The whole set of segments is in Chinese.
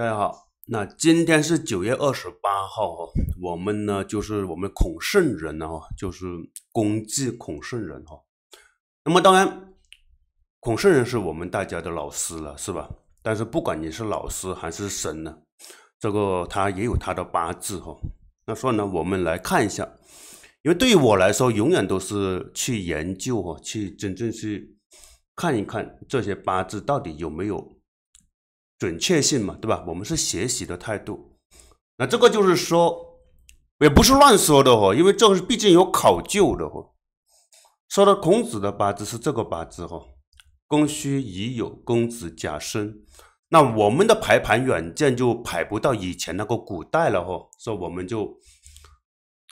大家好，那今天是九月二十八号，哈，我们呢就是我们孔圣人，呢哈，就是公祭孔圣人，哈。那么当然，孔圣人是我们大家的老师了，是吧？但是不管你是老师还是神呢，这个他也有他的八字，哈。那所以呢，我们来看一下，因为对于我来说，永远都是去研究，哈，去真正去看一看这些八字到底有没有。准确性嘛，对吧？我们是学习的态度，那这个就是说，也不是乱说的哦，因为这个毕竟有考究的哦。说到孔子的八字是这个八字哦，公戌已酉，公子甲申。那我们的排盘软件就排不到以前那个古代了哈，所以我们就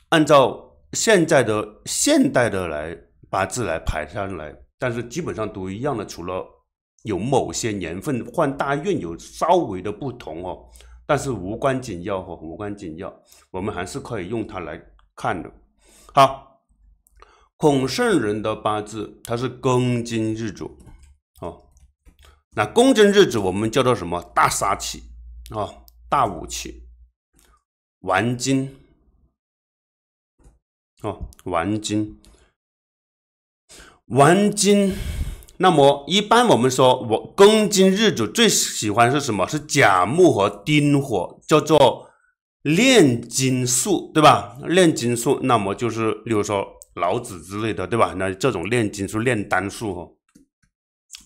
按照现在的现代的来八字来排上来，但是基本上都一样的，除了。有某些年份换大运有稍微的不同哦，但是无关紧要哦，无关紧要，我们还是可以用它来看的。好，孔圣人的八字他是庚金日主，哦，那庚金日主我们叫做什么？大杀器啊，大武器，完金，哦，完金，完金。那么一般我们说，我庚金日主最喜欢是什么？是甲木和丁火，叫做炼金术，对吧？炼金术，那么就是，比如说老子之类的，对吧？那这种炼金术、炼丹术，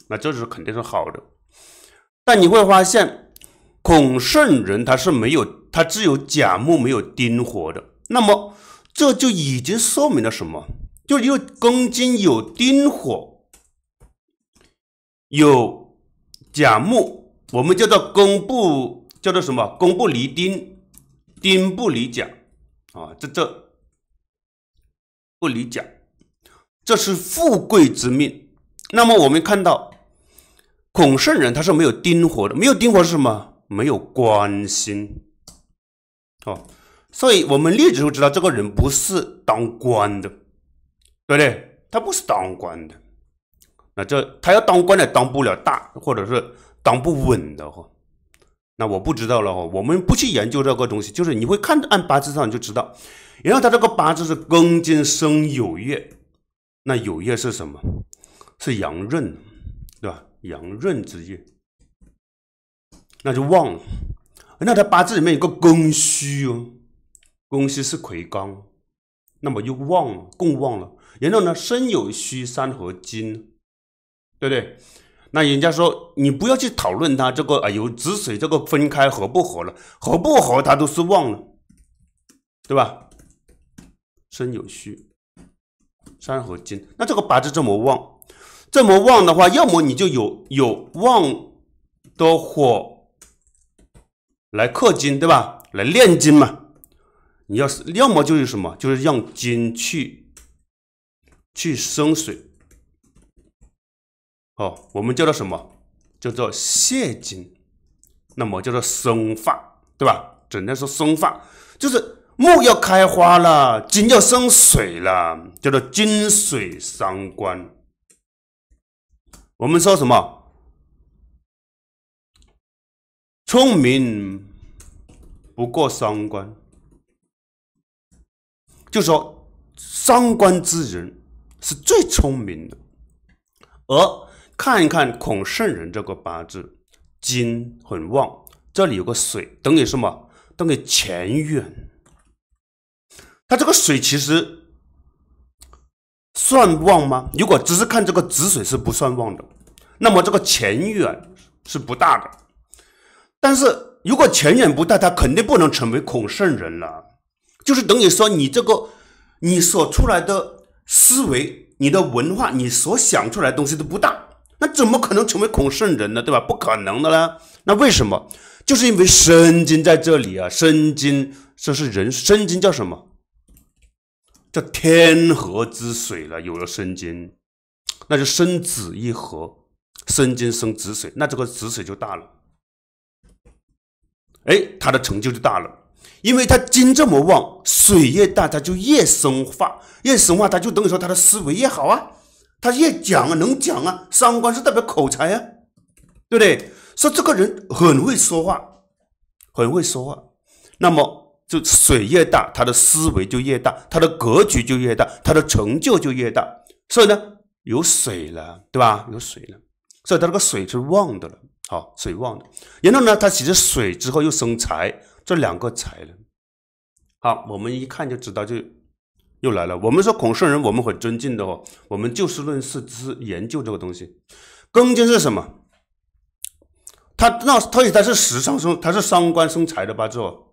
那这是肯定是好的。但你会发现，孔圣人他是没有，他只有甲木，没有丁火的。那么这就已经说明了什么？就因为庚金有丁火。有甲木，我们叫做“公不叫做什么？“公不离丁，丁不离甲”啊，这这不离甲，这是富贵之命。那么我们看到孔圣人他是没有丁火的，没有丁火是什么？没有官心，哦，所以我们立即就知道这个人不是当官的，对不对？他不是当官的。那这他要当官的当不了大，或者是当不稳的哈。那我不知道了哈。我们不去研究这个东西，就是你会看，按八字上你就知道。然后他这个八字是庚金生酉月，那酉月是什么？是阳刃，对吧？阳刃之月，那就旺了。那他八字里面有个庚戌哦，庚戌是魁罡，那么又旺，共旺了。然后呢，申酉戌，三合金。对不对？那人家说你不要去讨论它这个啊，有子水这个分开合不合了，合不合他都是旺了，对吧？生有虚，山和金，那这个八字这么旺，这么旺的话，要么你就有有旺的火来克金，对吧？来炼金嘛。你要是要么就是什么，就是让金去去生水。哦，我们叫做什么？叫做泄金，那么叫做生发，对吧？只能是生发，就是木要开花了，金要生水了，叫做金水伤官。我们说什么？聪明不过三关，就说三关之人是最聪明的，而。看一看孔圣人这个八字，金很旺，这里有个水，等于什么？等于前缘。他这个水其实算旺吗？如果只是看这个子水是不算旺的，那么这个前缘是不大的。但是如果前缘不大，他肯定不能成为孔圣人了。就是等于说，你这个你所出来的思维、你的文化、你所想出来的东西都不大。那怎么可能成为孔圣人呢？对吧？不可能的啦。那为什么？就是因为肾经在这里啊。肾经这是人肾经叫什么？叫天河之水了。有了肾经，那就生子一河。肾经生子水，那这个子水就大了。哎，他的成就就大了，因为他经这么旺，水越大，他就越生化，越生化，他就等于说他的思维越好啊。他越讲啊，能讲啊，三观是代表口才啊，对不对？说这个人很会说话，很会说话，那么就水越大，他的思维就越大，他的格局就越大，他的成就就越大。所以呢，有水了，对吧？有水了，所以他这个水是旺的了，好，水旺的。然后呢，他其实水之后又生财，这两个财了，好，我们一看就知道就。又来了，我们说孔圣人，我们很尊敬的哦。我们就事论事，只是研究这个东西。庚金是什么？他那他以他是食伤生，他是伤官生财的八字哦。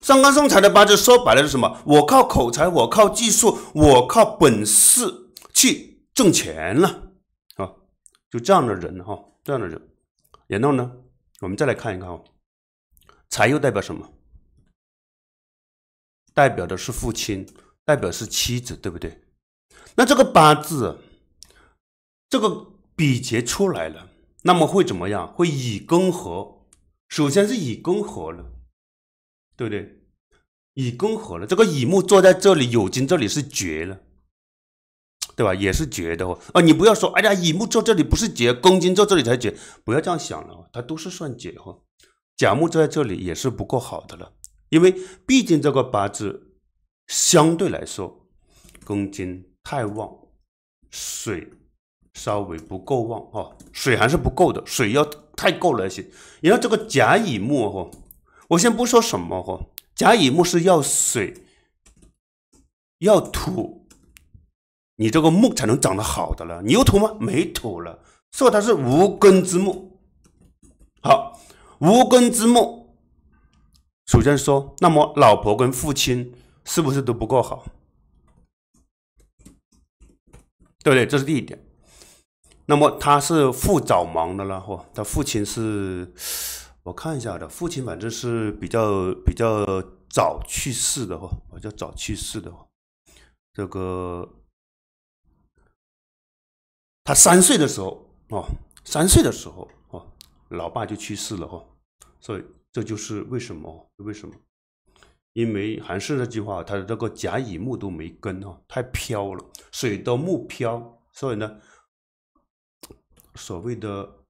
伤官生财的八字，说白了是什么？我靠口才，我靠技术，我靠本事去挣钱了啊！就这样的人哈，这样的人，然后呢，我们再来看一看哦，财又代表什么？代表的是父亲，代表是妻子，对不对？那这个八字，这个比劫出来了，那么会怎么样？会乙庚合。首先是乙庚合了，对不对？乙庚合了，这个乙木坐在这里，酉金这里是绝了，对吧？也是绝的哦。啊，你不要说，哎呀，乙木坐这里不是绝，庚金坐这里才绝，不要这样想了哦。它都是算绝哦。甲木坐在这里也是不够好的了。因为毕竟这个八字相对来说，金太旺，水稍微不够旺啊，水还是不够的，水要太够了些。然后这个甲乙木哈，我先不说什么哈，甲乙木是要水，要土，你这个木才能长得好的了。你有土吗？没土了，所以它是无根之木。好，无根之木。首先说，那么老婆跟父亲是不是都不够好？对不对？这是第一点。那么他是父早亡的了，嚯！他父亲是，我看一下的，父亲反正是比较比较早去世的，嚯！比较早去世的，这个他三岁的时候，哦，三岁的时候，哦，老爸就去世了，嚯！所以。这就是为什么？为什么？因为还是那句话，他的这个甲乙木都没根啊，太飘了，水都木飘，所以呢，所谓的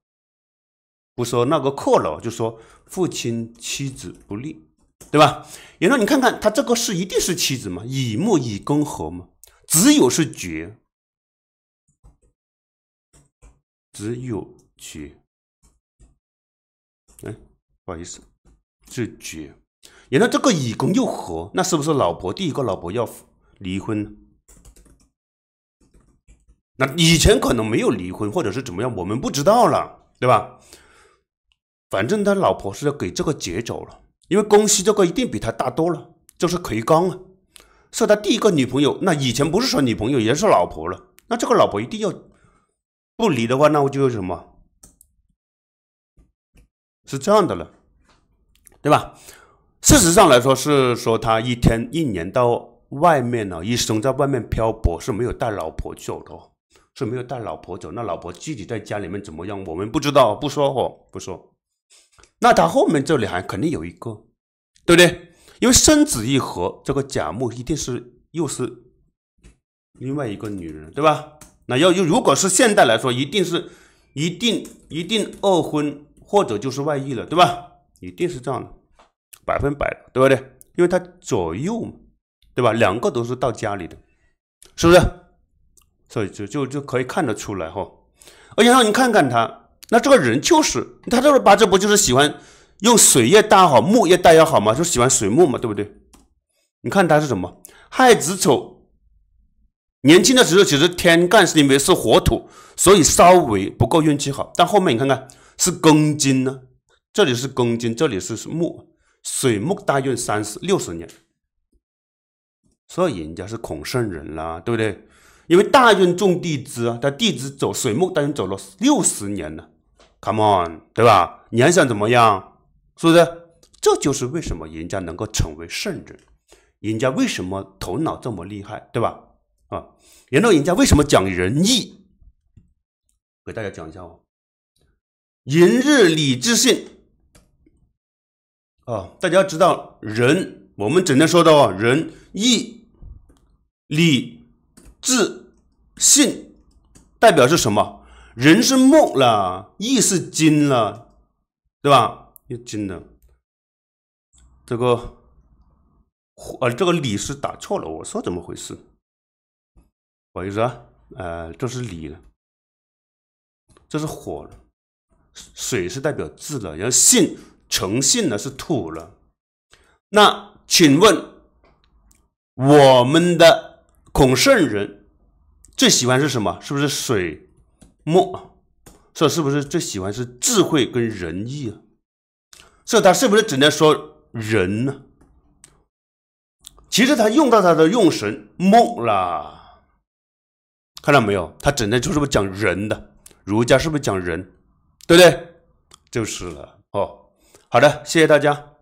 不说那个克了，就说父亲妻子不利，对吧？也后你看看他这个是一定是妻子吗？乙木乙庚合吗？只有是绝，只有绝。哎，不好意思。自绝，然后这个以公又和，那是不是老婆第一个老婆要离婚？那以前可能没有离婚，或者是怎么样，我们不知道了，对吧？反正他老婆是要给这个劫走了，因为公司这个一定比他大多了，就是奎刚啊，是他第一个女朋友。那以前不是说女朋友，也是老婆了。那这个老婆一定要不离的话，那我就什么？是这样的了。对吧？事实上来说是说他一天一年到外面呢，一生在外面漂泊，是没有带老婆走的，是没有带老婆走。那老婆自己在家里面怎么样？我们不知道，不说哦，不说。那他后面这里还肯定有一个，对不对？因为生子一合，这个甲木一定是又是另外一个女人，对吧？那要如果是现代来说，一定是一定一定二婚或者就是外遇了，对吧？一定是这样的，百分百，对不对？因为他左右嘛，对吧？两个都是到家里的，是不是？所以就就就可以看得出来哈。而且让你看看他，那这个人就是他这个八字不就是喜欢用水越大好，木越大越好嘛？就喜欢水木嘛，对不对？你看他是什么亥子丑，年轻的时候其实天干是因为是火土，所以稍微不够运气好。但后面你看看是庚金呢。这里是公金，这里是木水木大运三十六十年，所以人家是孔圣人啦，对不对？因为大运种地支啊，他地支走水木大运走了六十年了，Come on，对吧？你还想怎么样？是不是？这就是为什么人家能够成为圣人，人家为什么头脑这么厉害，对吧？啊，然后人家为什么讲仁义？给大家讲一下哦，仁日礼智信。哦，大家知道人，我们整天说的哦，仁义礼智信，代表是什么？仁是木了，义是金了，对吧？又金了。这个火，呃，这个礼是打错了，我说怎么回事？不好意思啊，呃，这是礼了，这是火了，水是代表智了，然后信。诚信呢是土了，那请问我们的孔圣人最喜欢是什么？是不是水木？说是不是最喜欢是智慧跟仁义？啊？说他是不是只能说仁呢？其实他用到他的用神木啦，看到没有？他整天就是不讲仁的，儒家是不是讲仁？对不对？就是了哦。好的，谢谢大家。